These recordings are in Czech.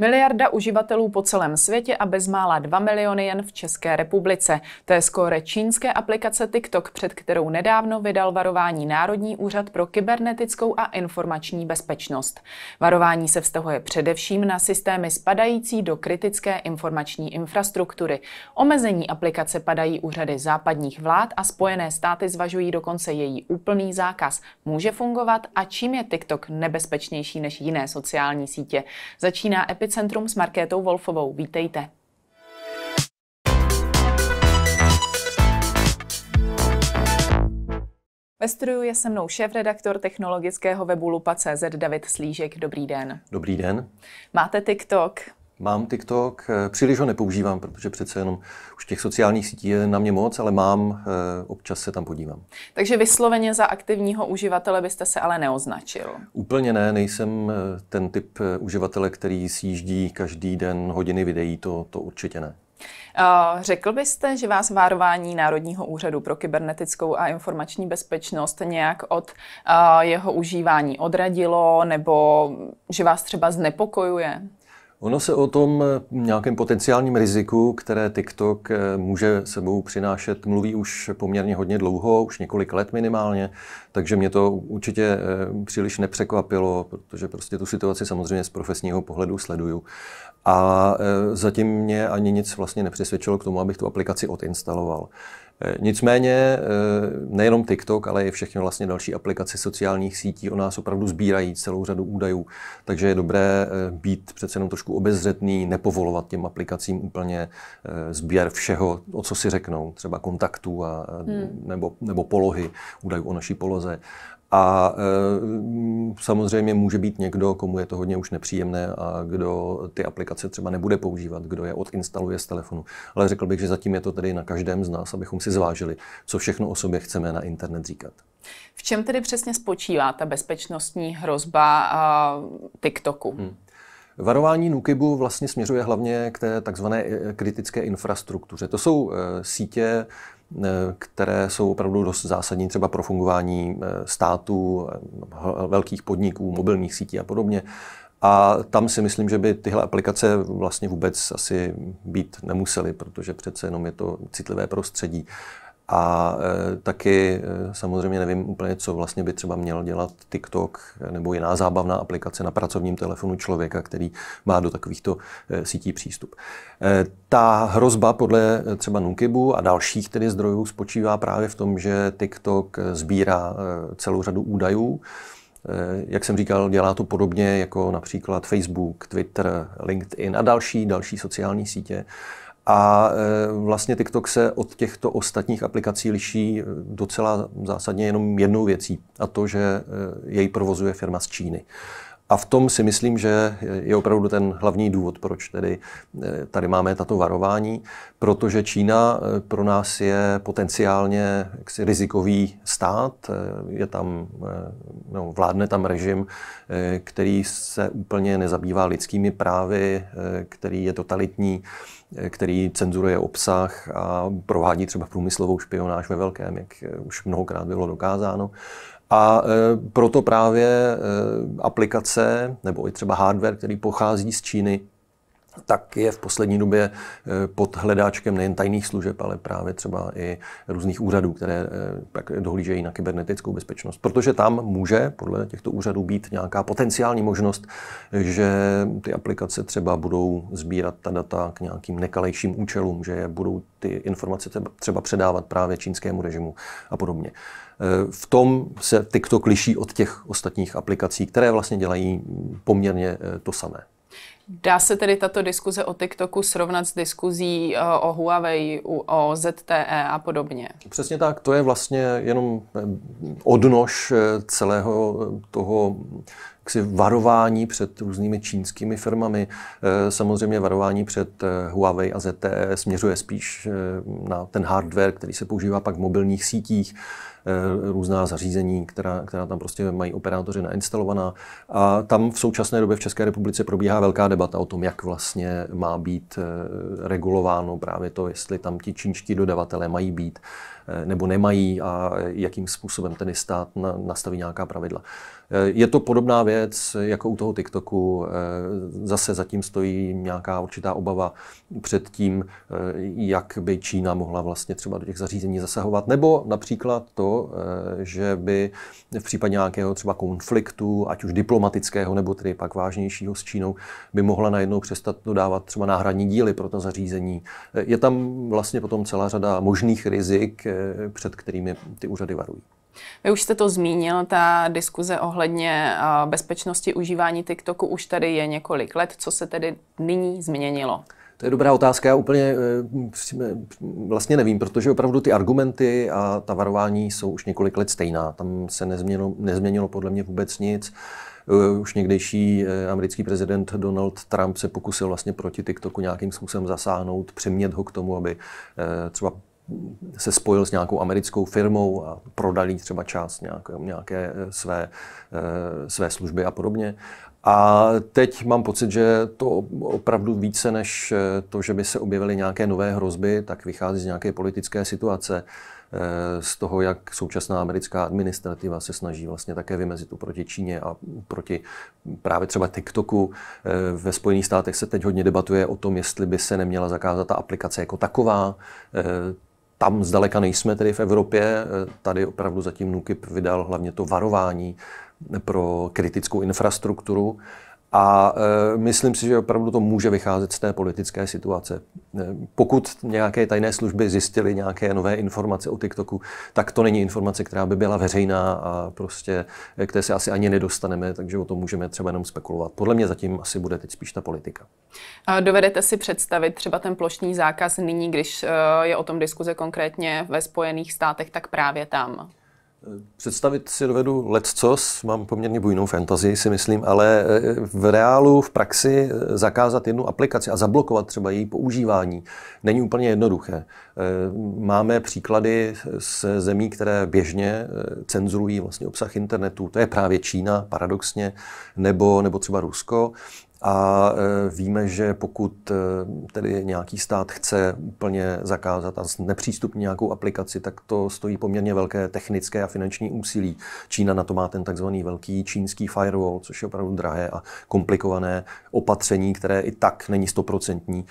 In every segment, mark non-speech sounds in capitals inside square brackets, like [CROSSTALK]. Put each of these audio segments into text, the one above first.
Miliarda uživatelů po celém světě a bezmála 2 miliony jen v České republice. To je skóre čínské aplikace TikTok, před kterou nedávno vydal varování Národní úřad pro kybernetickou a informační bezpečnost. Varování se vztahuje především na systémy spadající do kritické informační infrastruktury. Omezení aplikace padají úřady západních vlád a Spojené státy zvažují dokonce její úplný zákaz. Může fungovat a čím je TikTok nebezpečnější než jiné sociální sítě? Začíná epi- Epicentrum Centrum s Markétou Wolfovou. Vítejte. Ve studiu je se mnou šéf-redaktor technologického webu Lupa.cz David Slížek. Dobrý den. Dobrý den. Máte TikTok? Mám TikTok, eh, příliš ho nepoužívám, protože přece jenom už těch sociálních sítí je na mě moc, ale mám, eh, občas se tam podívám. Takže vysloveně za aktivního uživatele byste se ale neoznačil? Úplně ne, nejsem eh, ten typ uživatele, který sjíždí každý den hodiny videí, to, to určitě ne. Řekl byste, že vás várování Národního úřadu pro kybernetickou a informační bezpečnost nějak od jeho užívání odradilo, nebo že vás třeba znepokojuje? Ono se o tom eh, nějakém potenciálním riziku, které TikTok eh, může sebou přinášet, mluví už poměrně hodně dlouho, už několik let minimálně, takže mě to určitě eh, příliš nepřekvapilo, protože prostě tu situaci samozřejmě z profesního pohledu sleduju. A zatím mě ani nic vlastně nepřesvědčilo k tomu, abych tu aplikaci odinstaloval. Eh, nicméně eh, nejenom TikTok, ale i všechny vlastně další aplikace sociálních sítí o nás opravdu sbírají celou řadu údajů, takže je dobré eh, být přece jenom trošku obezřetný, nepovolovat těm aplikacím úplně sběr všeho, o co si řeknou, třeba kontaktů a, hmm. nebo, nebo polohy, údajů o naší poloze. A e, samozřejmě může být někdo, komu je to hodně už nepříjemné a kdo ty aplikace třeba nebude používat, kdo je odinstaluje z telefonu. Ale řekl bych, že zatím je to tedy na každém z nás, abychom si zvážili, co všechno o sobě chceme na internet říkat. V čem tedy přesně spočívá ta bezpečnostní hrozba a, eh, TikToku? Hmm. Varování Nukibu vlastně směřuje hlavně k té takzvané eh, kritické infrastruktuře. To jsou sítě Eh, které jsou opravdu dost zásadní třeba pro fungování eh, států, eh, velkých podniků, mobilních sítí a podobně. A tam si myslím, že by tyhle aplikace vlastně vůbec asi být nemusely, protože přece jenom je to citlivé prostředí. A e, taky e, samozřejmě nevím úplně, co vlastně by třeba měl dělat TikTok eh, nebo jiná zábavná aplikace na pracovním telefonu člověka, který má do takovýchto e, sítí přístup. E, ta hrozba podle třeba Nukibu a dalších tedy zdrojů spočívá právě v tom, že TikTok sbírá e, celou řadu údajů. Jak jsem říkal, dělá to podobně jako například Facebook, Twitter, LinkedIn a další, další sociální sítě. A e, vlastně TikTok se od těchto ostatních aplikací liší e, docela zásadně jenom jednou věcí, a to, že e, jej provozuje firma z Číny. A v tom si myslím, že je opravdu ten hlavní důvod, proč tedy tady máme tato varování, protože Čína pro nás je potenciálně jaksi rizikový stát, je tam, no, vládne tam režim, který se úplně nezabývá lidskými právy, který je totalitní, který cenzuruje obsah a provádí třeba průmyslovou špionáž ve velkém, jak už mnohokrát bylo dokázáno. A e, proto právě e, aplikace nebo i třeba hardware, který pochází z Číny, tak je v poslední době eh, pod hledáčkem nejen tajných služeb, ale právě třeba i různých úřadů, které eh, dohlížejí na kybernetickou bezpečnost. Protože tam může podle těchto úřadů být nějaká potenciální možnost, že ty aplikace třeba budou sbírat ta data k nějakým nekalejším účelům, že budou ty informace třeba předávat právě čínskému režimu a podobně. Eh, v tom se TikTok liší od těch ostatních aplikací, které vlastně dělají poměrně to samé. Dá se tedy tato diskuze o TikToku srovnat s diskuzí eh, o Huawei, o ZTE a podobně? Přesně tak, to je vlastně jenom eh, odnož eh, celého toho jaksi varování před různými čínskými firmami. Samozřejmě varování před Huawei a ZTE směřuje spíš na ten hardware, který se používá pak v mobilních sítích. Eh, různá zařízení, která, která tam prostě mají operátoři nainstalovaná. A tam v současné době v České republice probíhá velká debata o tom, jak vlastně má být eh, regulováno právě to, jestli tam ti čínští dodavatelé mají být eh, nebo nemají a jakým způsobem ten stát nastaví nějaká pravidla. Je to podobná věc jako u toho TikToku. Zase zatím stojí nějaká určitá obava před tím, jak by Čína mohla vlastně třeba do těch zařízení zasahovat. Nebo například to, Eh, že by v případě nějakého třeba konfliktu, ať už diplomatického nebo tedy pak vážnějšího s Čínou, by mohla najednou přestat dodávat třeba náhradní díly pro ta zařízení. Eh, je tam vlastně potom celá řada možných rizik, eh, před kterými ty úřady varují. Vy už jste to zmínil, ta diskuze ohledně bezpečnosti užívání TikToku už tady je několik let. Co se tedy nyní změnilo? To je dobrá otázka, já úplně eh, vlastně nevím, protože opravdu ty argumenty a ta varování jsou už několik let stejná. Tam se nezměnilo, nezměnilo podle mě vůbec nic. Eh, už někdejší eh, americký prezident Donald Trump se pokusil vlastně proti TikToku nějakým způsobem zasáhnout, přimět ho k tomu, aby třeba se spojil s nějakou americkou firmou a prodal jí třeba část nějaké, nějaké své, své služby a podobně. A teď mám pocit, že to opravdu více než eh, to, že by se objevily nějaké nové hrozby, tak vychází z nějaké politické situace, eh, z toho, jak současná americká administrativa se snaží vlastně také vymezit proti Číně a proti právě třeba TikToku. Eh, ve Spojených státech se teď hodně debatuje o tom, jestli by se neměla zakázat ta aplikace jako taková. Tam zdaleka nejsme tedy v Evropě. Tady opravdu zatím NUKIP vydal hlavně to varování, pro kritickou infrastrukturu. A e, myslím si, že opravdu to může vycházet z té politické situace. E, pokud nějaké tajné služby zjistily nějaké nové informace o TikToku, tak to není informace, která by byla veřejná a prostě e, k té se asi ani nedostaneme, takže o tom můžeme třeba jenom spekulovat. Podle mě zatím asi bude teď spíš ta politika. A dovedete si představit třeba ten plošný zákaz nyní, když e, je o tom diskuze konkrétně ve Spojených státech, tak právě tam? Představit si dovedu leccos, mám poměrně bujnou fantazii, si myslím, ale eh, v reálu, v praxi eh, zakázat jednu aplikaci a zablokovat třeba její používání není úplně jednoduché. Eh, máme příklady z zemí, které běžně cenzurují vlastně obsah internetu, to je právě Čína, paradoxně, nebo, nebo třeba Rusko. A e, víme, že pokud e, tedy nějaký stát chce úplně zakázat a nepřístupnit nějakou aplikaci, tak to stojí poměrně velké technické a finanční úsilí. Čína na to má ten takzvaný velký čínský firewall, což je opravdu drahé a komplikované opatření, které i tak není stoprocentní. E,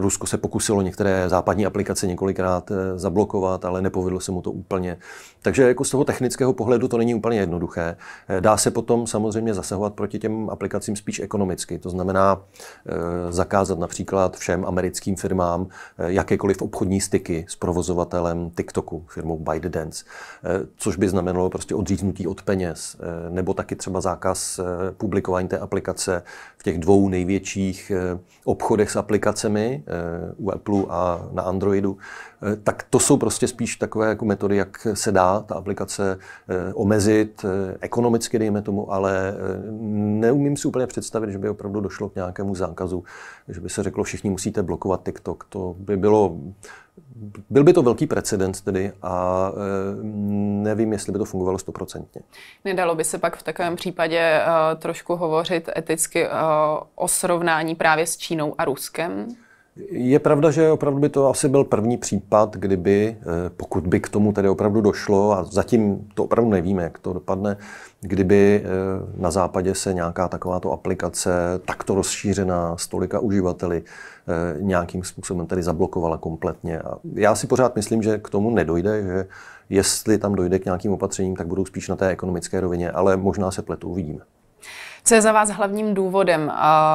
Rusko se pokusilo některé západní aplikace několikrát zablokovat, ale nepovedlo se mu to úplně. Takže jako z toho technického pohledu to není úplně jednoduché. Eh, dá se potom samozřejmě zasahovat proti těm aplikacím spíš ekonomicky. To znamená eh, zakázat například všem americkým firmám eh, jakékoliv obchodní styky s provozovatelem TikToku, firmou ByteDance, což by znamenalo prostě odříznutí od peněz, nebo taky třeba zákaz publikování té aplikace v těch dvou největších obchodech s aplikacemi u Apple a na Androidu. Tak to jsou prostě spíš takové jako metody, jak se dá ta aplikace eh, omezit eh, ekonomicky, dejme tomu, ale eh, neumím si úplně představit, že by opravdu došlo k nějakému zákazu, že by se řeklo, všichni musíte blokovat TikTok. To by bylo byl by to velký precedens tedy a nevím, jestli by to fungovalo stoprocentně. Nedalo by se pak v takovém případě trošku hovořit eticky o srovnání právě s Čínou a Ruskem? Je pravda, že opravdu by to asi byl první případ, kdyby, eh, pokud by k tomu tedy opravdu došlo, a zatím to opravdu nevíme, jak to dopadne, kdyby eh, na západě se nějaká takováto aplikace, takto rozšířená s tolika uživateli, eh, nějakým způsobem tedy zablokovala kompletně. A já si pořád myslím, že k tomu nedojde, že jestli tam dojde k nějakým opatřením, tak budou spíš na té ekonomické rovině, ale možná se pletu, uvidíme. Co je za vás hlavním důvodem uh,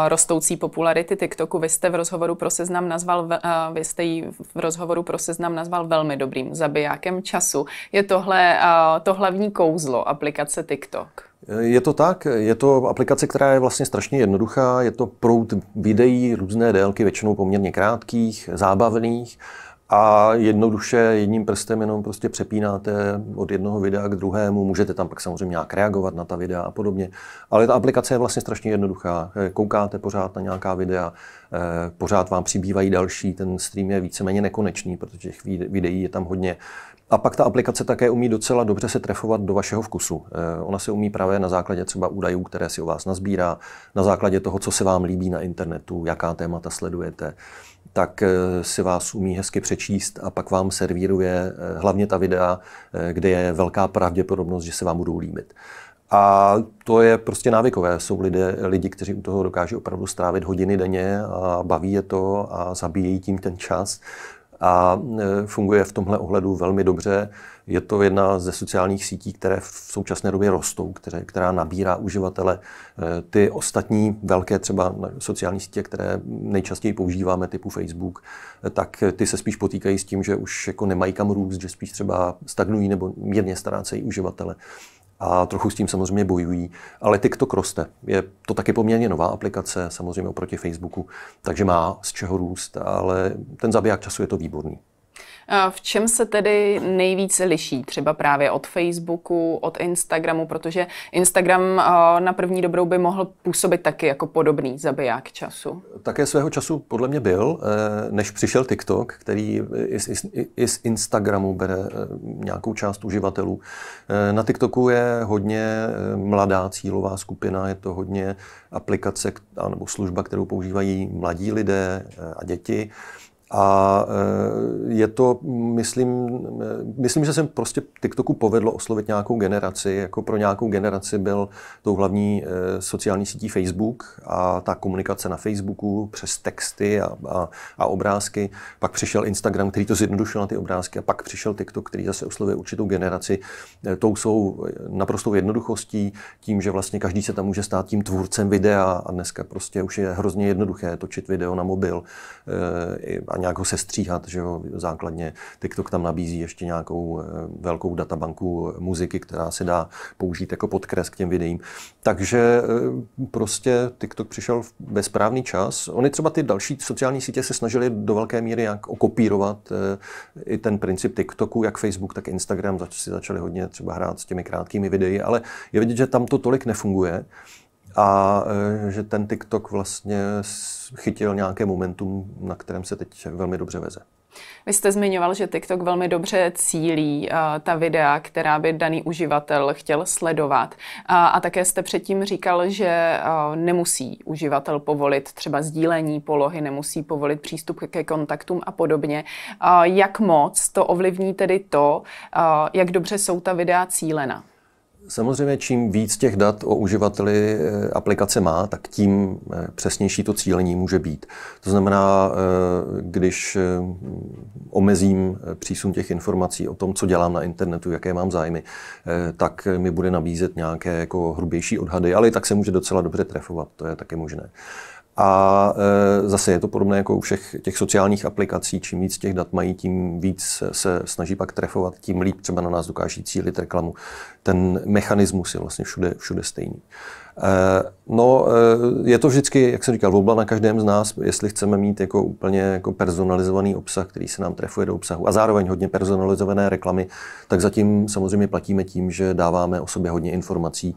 rostoucí popularity TikToku? Vy jste v rozhovoru pro seznam nazval, uh, vy jste ji v rozhovoru pro seznam nazval velmi dobrým zabijákem času. Je tohle uh, to hlavní kouzlo aplikace TikTok? Je to tak, je to aplikace, která je vlastně strašně jednoduchá, je to prout videí různé délky, většinou poměrně krátkých, zábavných. Uh, a jednoduše jedním prstem jenom prostě přepínáte od jednoho videa k druhému, můžete tam pak samozřejmě nějak reagovat na ta videa a podobně, ale ta aplikace je vlastně strašně jednoduchá. Eh, koukáte pořád na nějaká videa, eh, pořád vám přibývají další, ten stream je víceméně nekonečný, protože těch videí je tam hodně. A pak ta aplikace také umí docela dobře se trefovat do vašeho vkusu. Eh, ona se umí právě na základě třeba údajů, které si o vás nazbírá, na základě toho, co se vám líbí na internetu, jaká témata sledujete tak eh, si vás umí hezky přečíst a pak vám servíruje eh, hlavně ta videa, eh, kde je velká pravděpodobnost, že se vám budou líbit. A to je prostě návykové. Jsou lidé, lidi, kteří u toho dokáží opravdu strávit hodiny denně a baví je to a zabíjejí tím ten čas. A funguje v tomhle ohledu velmi dobře. Je to jedna ze sociálních sítí, které v současné době rostou, které, která nabírá uživatele. E, ty ostatní velké třeba sociální sítě, které nejčastěji používáme, typu Facebook, e, tak ty se spíš potýkají s tím, že už jako nemají kam růst, že spíš třeba stagnují nebo mírně ztrácejí uživatele a trochu s tím samozřejmě bojují. Ale TikTok roste. Je to taky poměrně nová aplikace, samozřejmě oproti Facebooku, takže má z čeho růst, ale ten zabiják času je to výborný. Eh, v čem se tedy nejvíce liší třeba právě od Facebooku, od Instagramu, protože Instagram eh, na první dobrou by mohl působit taky jako podobný zabiják času. Také svého času podle mě byl, eh, než přišel TikTok, který i z, i z Instagramu bere nějakou část uživatelů. Na TikToku je hodně mladá cílová skupina, je to hodně aplikace nebo služba, kterou používají mladí lidé a děti. A eh, je to, myslím, eh, myslím, že se prostě TikToku povedlo oslovit nějakou generaci. Jako pro nějakou generaci byl tou hlavní eh, sociální sítí Facebook a ta komunikace na Facebooku přes texty a, a, a obrázky. Pak přišel Instagram, který to zjednodušil na ty obrázky a pak přišel TikTok, který zase oslovuje určitou generaci. Tou jsou naprostou jednoduchostí, tím, že vlastně každý se tam může stát tím tvůrcem videa a dneska prostě už je hrozně jednoduché točit video na mobil nějak ho sestříhat, že jo, základně. TikTok tam nabízí ještě nějakou eh, velkou databanku muziky, která se dá použít jako podkres k těm videím. Takže eh, prostě TikTok přišel ve správný čas. Oni třeba ty další sociální sítě se snažili do velké míry jak okopírovat eh, i ten princip TikToku, jak Facebook, tak Instagram si začali hodně třeba hrát s těmi krátkými videi, ale je vidět, že tam to tolik nefunguje a eh, že ten TikTok vlastně chytil nějaké momentum, na kterém se teď velmi dobře veze. Vy jste zmiňoval, že TikTok velmi dobře cílí uh, ta videa, která by daný uživatel chtěl sledovat. Uh, a také jste předtím říkal, že uh, nemusí uživatel povolit třeba sdílení polohy, nemusí povolit přístup ke kontaktům a podobně. Uh, jak moc to ovlivní tedy to, uh, jak dobře jsou ta videa cílena? Samozřejmě čím víc těch dat o uživateli eh, aplikace má, tak tím eh, přesnější to cílení může být. To znamená, eh, když omezím přísun těch informací o tom, co dělám na internetu, jaké mám zájmy, tak mi bude nabízet nějaké jako hrubější odhady, ale tak se může docela dobře trefovat, to je také možné. A e, zase je to podobné jako u všech těch sociálních aplikací. Čím víc těch dat mají, tím víc se snaží pak trefovat, tím líp třeba na nás dokáží cílit reklamu. Ten mechanismus je vlastně všude, všude stejný. E, no, e, je to vždycky, jak jsem říkal, volba na každém z nás, jestli chceme mít jako úplně jako personalizovaný obsah, který se nám trefuje do obsahu a zároveň hodně personalizované reklamy, tak zatím samozřejmě platíme tím, že dáváme o sobě hodně informací,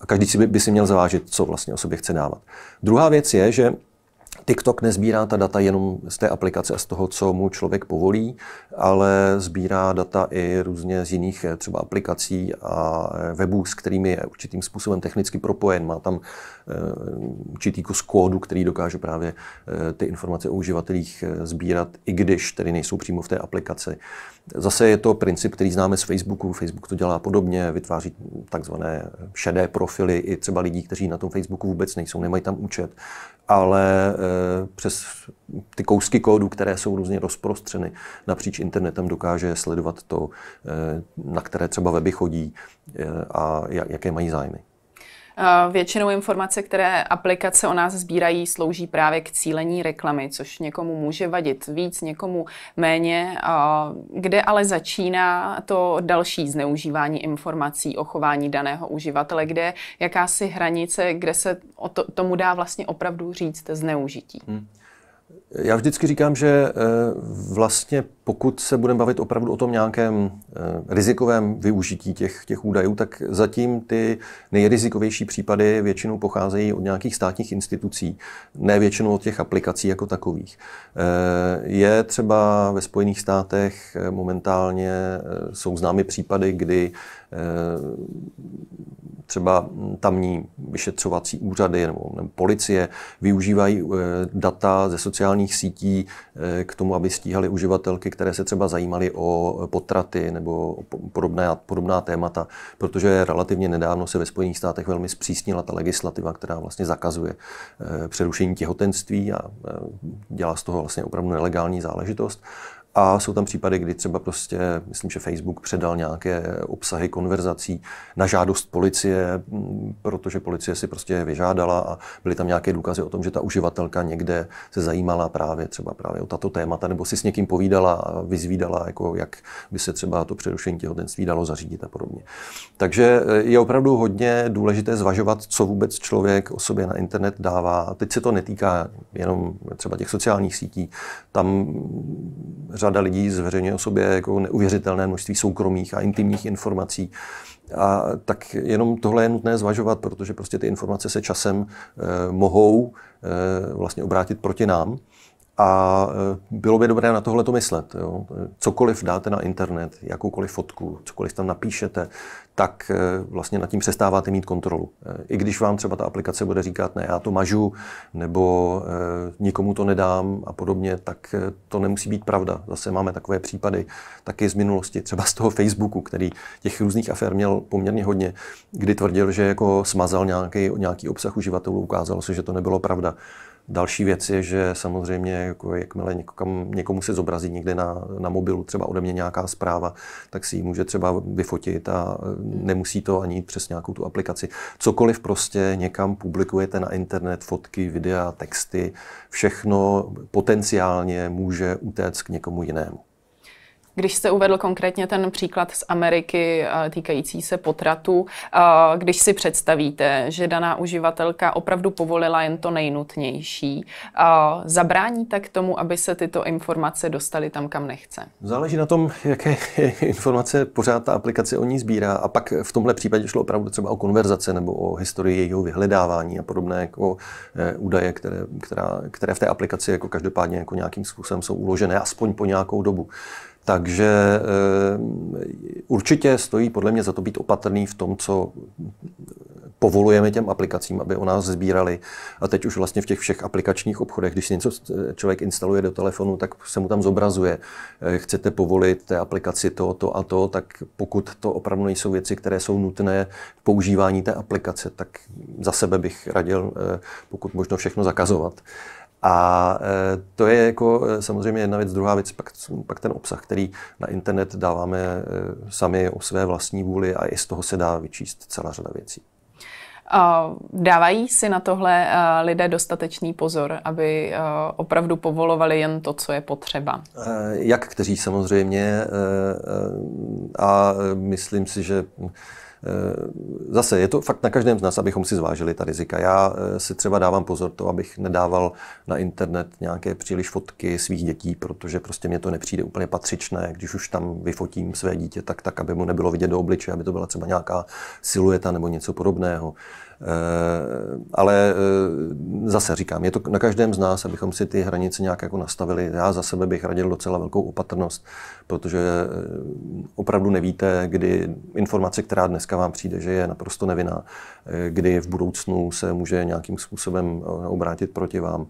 a každý si by, by si měl zvážit, co vlastně o sobě chce dávat. Druhá věc je, že TikTok nezbírá ta data jenom z té aplikace a z toho, co mu člověk povolí, ale sbírá data i různě z jiných eh, třeba aplikací a eh, webů, s kterými je určitým způsobem technicky propojen. Má tam eh, určitý kus kódu, který dokáže právě ty informace o uživatelích sbírat, i když tedy nejsou přímo v té aplikaci. Zase je to princip, který známe z Facebooku. Facebook to dělá podobně, vytváří takzvané šedé profily i třeba lidí, kteří na tom Facebooku vůbec nejsou, nemají tam účet ale eh, přes ty kousky kódu, které jsou různě rozprostřeny napříč internetem, dokáže sledovat to, eh, na které třeba weby chodí eh, a jaké mají zájmy. Eh, většinou informace, které aplikace o nás sbírají, slouží právě k cílení reklamy, což někomu může vadit víc, někomu méně. Eh, kde ale začíná to další zneužívání informací o chování daného uživatele, kde je jakási hranice, kde se o to, tomu dá vlastně opravdu říct zneužití? Hmm. Já vždycky říkám, že eh, vlastně pokud se budeme bavit opravdu o tom nějakém eh, rizikovém využití těch, těch údajů, tak zatím ty nejrizikovější případy většinou pocházejí od nějakých státních institucí, ne většinou od těch aplikací jako takových. Eh, je třeba ve Spojených státech momentálně, jsou známy případy, kdy třeba tamní vyšetřovací úřady nebo policie využívají eh, data ze sociálních sítí eh, k tomu, aby stíhali uživatelky, které se třeba zajímaly o potraty nebo o podobné, podobná témata, protože relativně nedávno se ve Spojených státech velmi zpřísnila ta legislativa, která vlastně zakazuje eh, přerušení těhotenství a dělá z toho vlastně opravdu nelegální záležitost. A jsou tam případy, kdy třeba prostě, myslím, že Facebook předal nějaké obsahy konverzací na žádost policie, protože policie si prostě je vyžádala a byly tam nějaké důkazy o tom, že ta uživatelka někde se zajímala právě třeba právě o tato témata, nebo si s někým povídala a vyzvídala, jako jak by se třeba to přerušení těhotenství dalo zařídit a podobně. Takže eh, je opravdu hodně důležité zvažovat, co vůbec člověk o sobě na internet dává. Teď se to netýká jenom třeba těch sociálních sítí. Tam řada lidí zveřejňuje o sobě jako neuvěřitelné množství soukromých a intimních informací. A tak jenom tohle je nutné zvažovat, protože prostě ty informace se časem eh, mohou eh, vlastně obrátit proti nám. A e, bylo by dobré na tohle to myslet. Jo. Cokoliv dáte na internet, jakoukoliv fotku, cokoliv tam napíšete, tak e, vlastně nad tím přestáváte mít kontrolu. E, I když vám třeba ta aplikace bude říkat, ne, já to mažu, nebo nikomu to nedám a podobně, tak to nemusí být pravda. Zase máme takové případy taky z minulosti, třeba z toho Facebooku, který těch různých afér měl poměrně hodně, kdy tvrdil, že jako smazal nějaký, nějaký obsah uživatelů, ukázalo se, že to nebylo pravda. Další věc je, že samozřejmě, jako jakmile někam někomu se zobrazí někde na, na mobilu třeba ode mě nějaká zpráva, tak si ji může třeba vyfotit a e, nemusí to ani jít přes nějakou tu aplikaci. Cokoliv prostě někam publikujete na internet, fotky, videa, texty, všechno potenciálně může utéct k někomu jinému. Když jste uvedl konkrétně ten příklad z Ameriky eh, týkající se potratu, eh, když si představíte, že daná uživatelka opravdu povolila jen to nejnutnější, eh, zabrání tak tomu, aby se tyto informace dostaly tam, kam nechce? Záleží na tom, jaké [LAUGHS] informace pořád ta aplikace o ní sbírá. A pak v tomhle případě šlo opravdu třeba o konverzace nebo o historii jejího vyhledávání a podobné jako údaje, které, která, které v té aplikaci jako každopádně jako nějakým způsobem jsou uložené, aspoň po nějakou dobu. Takže eh, určitě stojí podle mě za to být opatrný v tom, co povolujeme těm aplikacím, aby o nás sbírali. A teď už vlastně v těch všech aplikačních obchodech, když si něco eh, člověk instaluje do telefonu, tak se mu tam zobrazuje. Eh, chcete povolit té aplikaci to, to a to, tak pokud to opravdu nejsou věci, které jsou nutné v používání té aplikace, tak za sebe bych radil pokud možno všechno zakazovat. A e, to je jako e, samozřejmě jedna věc. Druhá věc, pak, pak ten obsah, který na internet dáváme e, sami o své vlastní vůli a i z toho se dá vyčíst celá řada věcí. Dávají si na tohle lidé dostatečný pozor, aby opravdu povolovali jen to, co je potřeba? Jak kteří samozřejmě a myslím si, že Eh, zase je to fakt na každém z nás, abychom si zvážili ta rizika. Já eh, si třeba dávám pozor to, abych nedával na internet nějaké příliš fotky svých dětí, protože prostě mě to nepřijde úplně patřičné. Když už tam vyfotím své dítě, tak tak, aby mu nebylo vidět do obliče, aby to byla třeba nějaká silueta nebo něco podobného. Eh, ale eh, zase říkám, je to na každém z nás, abychom si ty hranice nějak jako nastavili. Já za sebe bych radil docela velkou opatrnost, protože eh, opravdu nevíte, kdy informace, která dneska vám přijde, že je naprosto nevinná, kdy v budoucnu se může nějakým způsobem obrátit proti vám.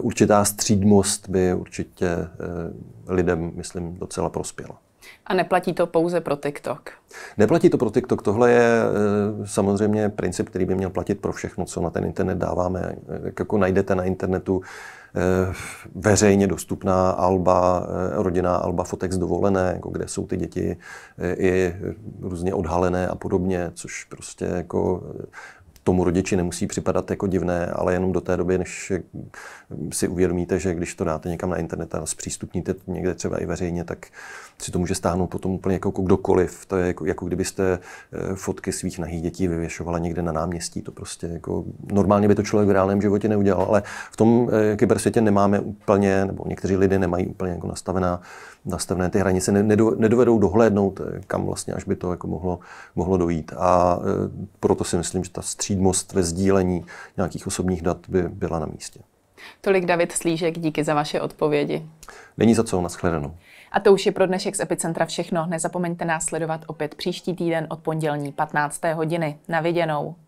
Určitá střídmost by určitě lidem, myslím, docela prospěla. A neplatí to pouze pro TikTok? Neplatí to pro TikTok. Tohle je eh, samozřejmě princip, který by měl platit pro všechno, co na ten internet dáváme. Jako najdete na internetu eh, veřejně dostupná alba, eh, rodinná alba fotek z dovolené, jako kde jsou ty děti i různě odhalené a podobně, což prostě jako tomu rodiči nemusí připadat jako divné, ale jenom do té doby, než si uvědomíte, že když to dáte někam na internet a zpřístupníte někde třeba i veřejně, tak si to může stáhnout potom úplně jako kdokoliv. To je jako, jako kdybyste eh, fotky svých nahých dětí vyvěšovala někde na náměstí. To prostě jako normálně by to člověk v reálném životě neudělal, ale v tom eh, kybersvětě nemáme úplně, nebo někteří lidé nemají úplně jako nastavená, nastavené ty hranice, nedovedou dohlédnout, eh, kam vlastně až by to jako mohlo, mohlo dojít. A proto si myslím, že ta stří přímost ve sdílení nějakých osobních dat by byla na místě. Tolik David Slížek, díky za vaše odpovědi. Není za co, nashledanou. A to už je pro dnešek z Epicentra všechno. Nezapomeňte nás sledovat opět příští týden od pondělní 15. hodiny. Na viděnou.